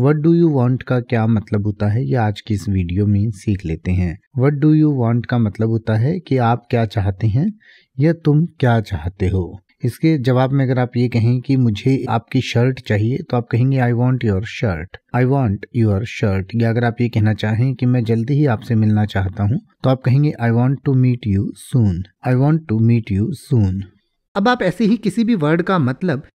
what do you want का क्या मतलब होता है ये आज की इस वीडियो में सीख लेते हैं वट डू यू वॉन्ट का मतलब होता है कि आप क्या चाहते हैं या तुम क्या चाहते हो इसके जवाब में अगर आप ये कहें कि मुझे आपकी शर्ट चाहिए तो आप कहेंगे I want your shirt I want your shirt या अगर आप ये कहना चाहें कि मैं जल्दी ही आपसे मिलना चाहता हूँ तो आप कहेंगे I want to meet you soon I want to meet you soon अब आप ऐसे ही किसी भी वर्ड का मतलब